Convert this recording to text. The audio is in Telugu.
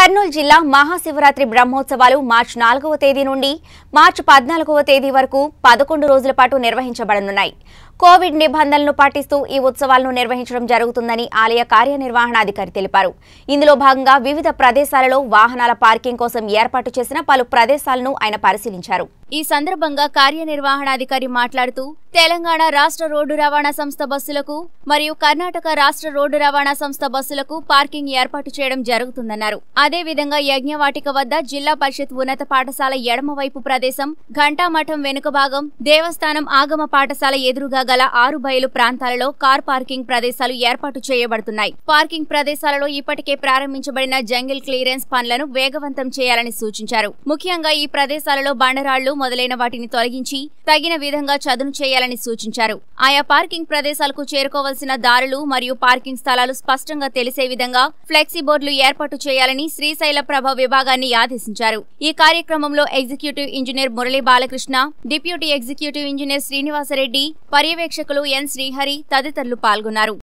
కర్నూలు జిల్లా మహాశివరాత్రి బ్రహ్మోత్సవాలు మార్చి నాలుగవ తేదీ నుండి మార్చి పద్నాలుగవ తేదీ వరకు పదకొండు రోజుల పాటు నిర్వహించబడనున్నాయి కోవిడ్ నిబంధనలను పాటిస్తూ ఈ ఉత్సవాలను నిర్వహించడం జరుగుతుందని ఆలయ కార్యనిర్వహణాధికారి తెలిపారు ఇందులో భాగంగా వివిధ ప్రదేశాలలో వాహనాల పార్కింగ్ కోసం ఏర్పాటు చేసిన పలు ప్రదేశాలను ఆయన పరిశీలించారు ఈ సందర్భంగా కార్యనిర్వహణాధికారి మాట్లాడుతూ తెలంగాణ రాష్ట్ర రోడ్డు రవాణా సంస్థ బస్సులకు మరియు కర్ణాటక రాష్ట్ర రోడ్డు రవాణా సంస్థ బస్సులకు పార్కింగ్ ఏర్పాటు చేయడం జరుగుతుందన్నారు అదేవిధంగా యజ్ఞవాటిక వద్ద జిల్లా పరిషత్ ఉన్నత పాఠశాల ఎడమవైపు ప్రదేశం ఘంటామఠం వెనుక భాగం దేవస్థానం ఆగమ పాఠశాల ఎదురుగా గల ఆరు బయలు ప్రాంతాలలో కార్ పార్కింగ్ ప్రదేశాలు ఏర్పాటు చేయబడుతున్నాయి పార్కింగ్ ప్రదేశాలలో ఇప్పటికే ప్రారంభించబడిన జంగిల్ క్లియరెన్స్ పనులను వేగవంతం చేయాలని సూచించారు ముఖ్యంగా ఈ ప్రదేశాలలో బండరాళ్లు మొదలైన వాటిని తొలగించి తగిన విధంగా చదును చేయాలని సూచించారు ఆయా పార్కింగ్ ప్రదేశాలకు చేరుకోవాల్సిన దారులు మరియు పార్కింగ్ స్థలాలు స్పష్టంగా తెలిసే విధంగా ఫ్లెక్సీ బోర్డులు ఏర్పాటు చేయాలని శ్రీశైల ప్రభ విభాగాన్ని ఆదేశించారు ఈ కార్యక్రమంలో executive engineer Murali Balakrishna deputy executive engineer Srinivasa Reddy పర్యవేక్షకులు ఎన్ శ్రీహరి తదితరులు పాల్గొన్నారు